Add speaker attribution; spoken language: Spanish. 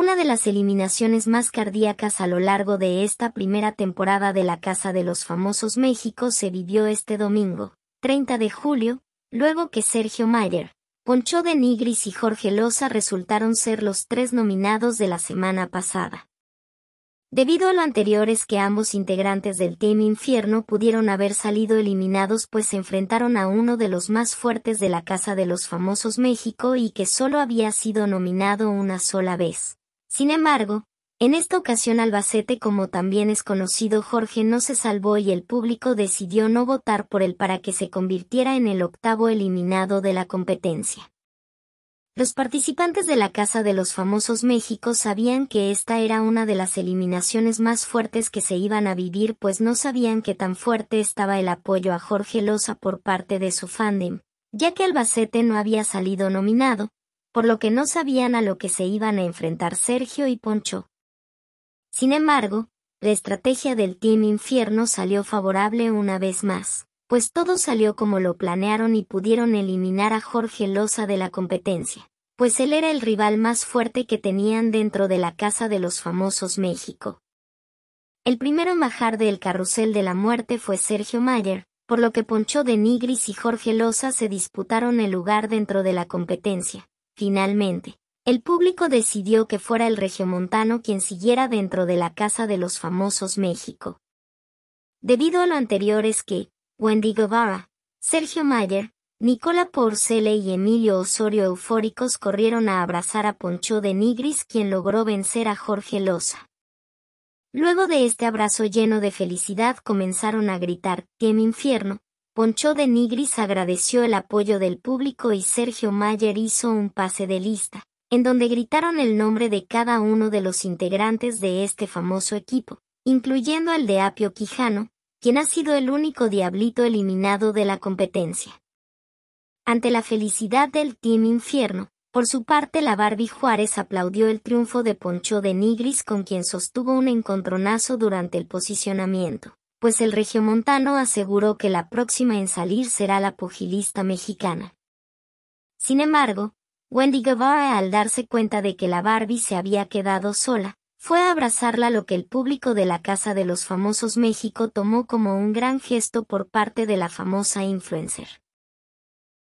Speaker 1: una de las eliminaciones más cardíacas a lo largo de esta primera temporada de la Casa de los Famosos México se vivió este domingo, 30 de julio, luego que Sergio Mayer, Poncho de Nigris y Jorge Loza resultaron ser los tres nominados de la semana pasada. Debido a lo anterior es que ambos integrantes del Team Infierno pudieron haber salido eliminados pues se enfrentaron a uno de los más fuertes de la Casa de los Famosos México y que solo había sido nominado una sola vez. Sin embargo, en esta ocasión Albacete como también es conocido Jorge no se salvó y el público decidió no votar por él para que se convirtiera en el octavo eliminado de la competencia. Los participantes de la Casa de los Famosos México sabían que esta era una de las eliminaciones más fuertes que se iban a vivir pues no sabían que tan fuerte estaba el apoyo a Jorge Loza por parte de su fandom, ya que Albacete no había salido nominado, por lo que no sabían a lo que se iban a enfrentar Sergio y Poncho. Sin embargo, la estrategia del Team Infierno salió favorable una vez más, pues todo salió como lo planearon y pudieron eliminar a Jorge Loza de la competencia, pues él era el rival más fuerte que tenían dentro de la Casa de los Famosos México. El primero majar bajar del carrusel de la muerte fue Sergio Mayer, por lo que Poncho de Nigris y Jorge Loza se disputaron el lugar dentro de la competencia, Finalmente, el público decidió que fuera el regiomontano quien siguiera dentro de la Casa de los Famosos México. Debido a lo anterior es que, Wendy Guevara, Sergio Mayer, Nicola Porcele y Emilio Osorio eufóricos corrieron a abrazar a Poncho de Nigris quien logró vencer a Jorge Loza. Luego de este abrazo lleno de felicidad comenzaron a gritar, ¡Qué infierno! Poncho de Nigris agradeció el apoyo del público y Sergio Mayer hizo un pase de lista, en donde gritaron el nombre de cada uno de los integrantes de este famoso equipo, incluyendo al de Apio Quijano, quien ha sido el único diablito eliminado de la competencia. Ante la felicidad del Team Infierno, por su parte la Barbie Juárez aplaudió el triunfo de Poncho de Nigris con quien sostuvo un encontronazo durante el posicionamiento pues el regiomontano aseguró que la próxima en salir será la pugilista mexicana. Sin embargo, Wendy Guevara al darse cuenta de que la Barbie se había quedado sola, fue a abrazarla lo que el público de la Casa de los Famosos México tomó como un gran gesto por parte de la famosa influencer.